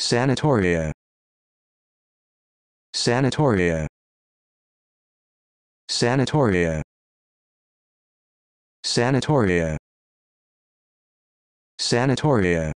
sanatoria sanatoria sanatoria sanatoria sanatoria